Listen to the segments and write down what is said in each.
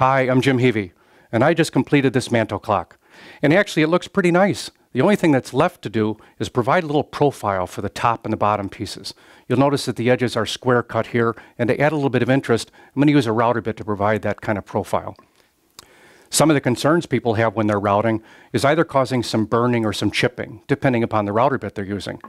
Hi, I'm Jim Heavey, and I just completed this mantle clock. And actually, it looks pretty nice. The only thing that's left to do is provide a little profile for the top and the bottom pieces. You'll notice that the edges are square cut here, and to add a little bit of interest, I'm going to use a router bit to provide that kind of profile. Some of the concerns people have when they're routing is either causing some burning or some chipping, depending upon the router bit they're using.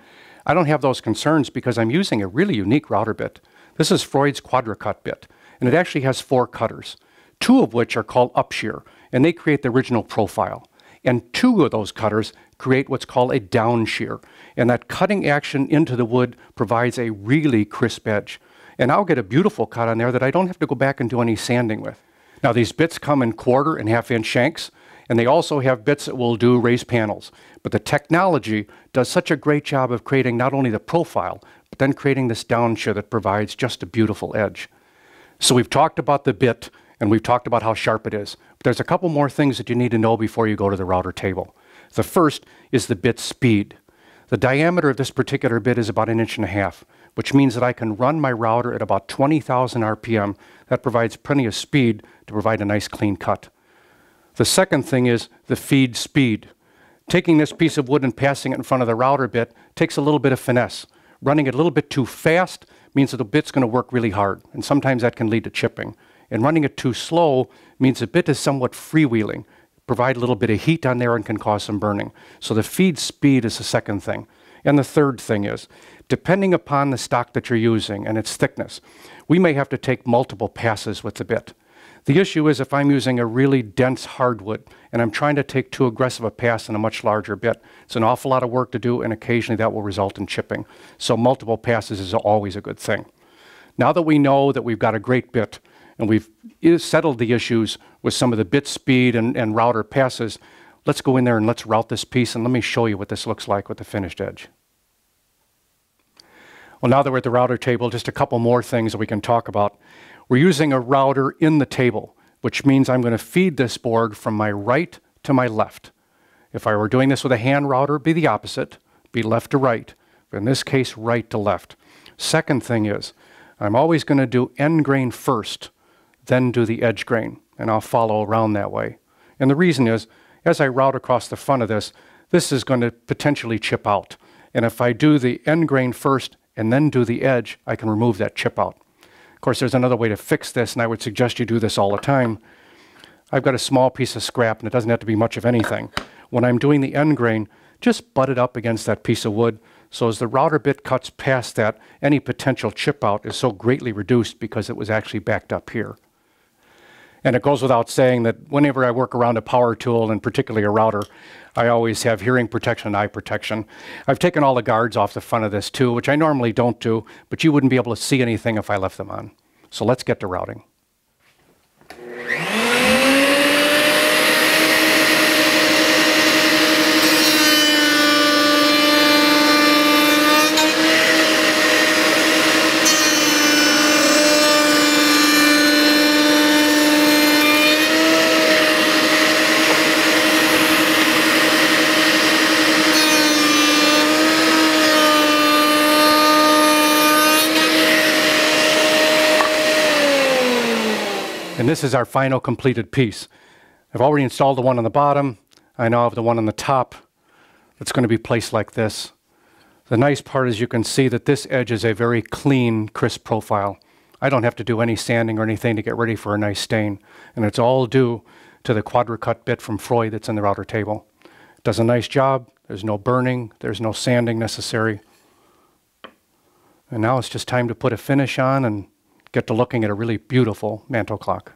I don't have those concerns because I'm using a really unique router bit. This is Freud's quadricut bit, and it actually has four cutters two of which are called upshear, and they create the original profile. And two of those cutters create what's called a down shear. And that cutting action into the wood provides a really crisp edge. And I'll get a beautiful cut on there that I don't have to go back and do any sanding with. Now these bits come in quarter and half inch shanks, and they also have bits that will do raised panels. But the technology does such a great job of creating not only the profile, but then creating this down shear that provides just a beautiful edge. So we've talked about the bit, and we've talked about how sharp it is. But there's a couple more things that you need to know before you go to the router table. The first is the bit speed. The diameter of this particular bit is about an inch and a half, which means that I can run my router at about 20,000 RPM. That provides plenty of speed to provide a nice clean cut. The second thing is the feed speed. Taking this piece of wood and passing it in front of the router bit takes a little bit of finesse. Running it a little bit too fast means that the bit's going to work really hard, and sometimes that can lead to chipping and running it too slow means the bit is somewhat freewheeling, provide a little bit of heat on there and can cause some burning. So the feed speed is the second thing. And the third thing is, depending upon the stock that you're using and its thickness, we may have to take multiple passes with the bit. The issue is if I'm using a really dense hardwood and I'm trying to take too aggressive a pass in a much larger bit, it's an awful lot of work to do and occasionally that will result in chipping. So multiple passes is always a good thing. Now that we know that we've got a great bit, and we've settled the issues with some of the bit speed and, and router passes, let's go in there and let's route this piece and let me show you what this looks like with the finished edge. Well, now that we're at the router table, just a couple more things that we can talk about. We're using a router in the table, which means I'm going to feed this board from my right to my left. If I were doing this with a hand router, it'd be the opposite, be left to right. But in this case, right to left. Second thing is, I'm always going to do end grain first then do the edge grain, and I'll follow around that way. And the reason is, as I route across the front of this, this is going to potentially chip out. And if I do the end grain first and then do the edge, I can remove that chip out. Of course, there's another way to fix this, and I would suggest you do this all the time. I've got a small piece of scrap, and it doesn't have to be much of anything. When I'm doing the end grain, just butt it up against that piece of wood, so as the router bit cuts past that, any potential chip out is so greatly reduced because it was actually backed up here. And it goes without saying that whenever I work around a power tool and particularly a router, I always have hearing protection and eye protection. I've taken all the guards off the front of this too, which I normally don't do, but you wouldn't be able to see anything if I left them on. So let's get to routing. And this is our final completed piece. I've already installed the one on the bottom. I now have the one on the top that's going to be placed like this. The nice part is you can see that this edge is a very clean, crisp profile. I don't have to do any sanding or anything to get ready for a nice stain. And it's all due to the quadricut bit from Freud that's in the router table. It does a nice job. There's no burning. There's no sanding necessary. And now it's just time to put a finish on and get to looking at a really beautiful mantle clock.